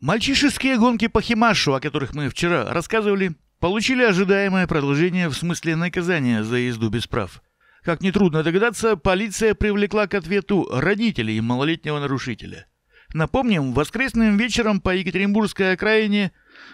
Мальчишеские гонки по Химашу, о которых мы вчера рассказывали, получили ожидаемое продолжение в смысле наказания за езду без прав. Как нетрудно догадаться, полиция привлекла к ответу родителей малолетнего нарушителя. Напомним, воскресным вечером по Екатеринбургской окраине,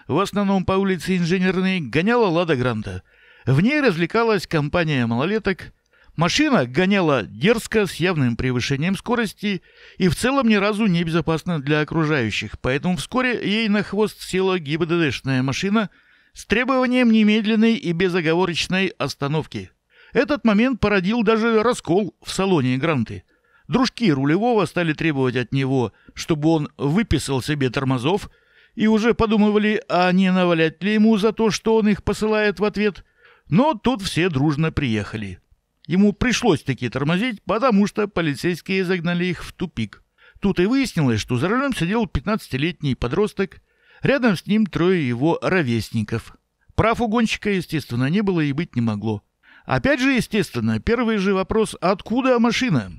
в основном по улице Инженерной, гоняла Лада Гранта. В ней развлекалась компания малолеток – Машина гоняла дерзко, с явным превышением скорости и в целом ни разу не безопасна для окружающих, поэтому вскоре ей на хвост села ГИБДДшная машина с требованием немедленной и безоговорочной остановки. Этот момент породил даже раскол в салоне Гранты. Дружки рулевого стали требовать от него, чтобы он выписал себе тормозов, и уже подумывали, а не навалять ли ему за то, что он их посылает в ответ. Но тут все дружно приехали. Ему пришлось таки тормозить, потому что полицейские загнали их в тупик. Тут и выяснилось, что за рулем сидел 15-летний подросток, рядом с ним трое его ровесников. Прав у гонщика, естественно, не было и быть не могло. Опять же, естественно, первый же вопрос «Откуда машина?»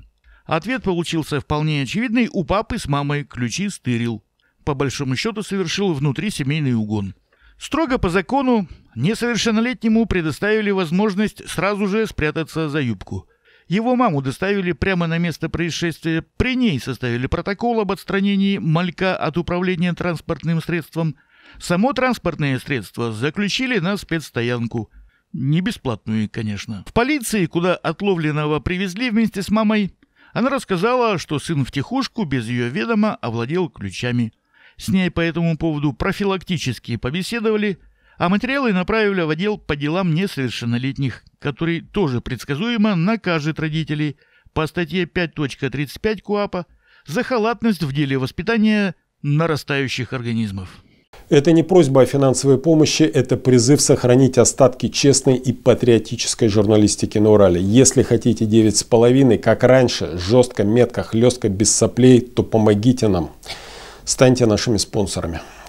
Ответ получился вполне очевидный. У папы с мамой ключи стырил. По большому счету совершил внутрисемейный угон. Строго по закону Несовершеннолетнему предоставили возможность сразу же спрятаться за юбку. Его маму доставили прямо на место происшествия, при ней составили протокол об отстранении малька от управления транспортным средством. Само транспортное средство заключили на спецстоянку. Не бесплатную, конечно. В полиции, куда отловленного привезли вместе с мамой, она рассказала, что сын втихушку без ее ведома овладел ключами. С ней по этому поводу профилактически побеседовали – а материалы направили в отдел по делам несовершеннолетних, который тоже предсказуемо накажет родителей по статье 5.35 КУАПа за халатность в деле воспитания нарастающих организмов. Это не просьба о финансовой помощи, это призыв сохранить остатки честной и патриотической журналистики на Урале. Если хотите девять с половиной, как раньше, жестко, метко, хлестко, без соплей, то помогите нам. Станьте нашими спонсорами.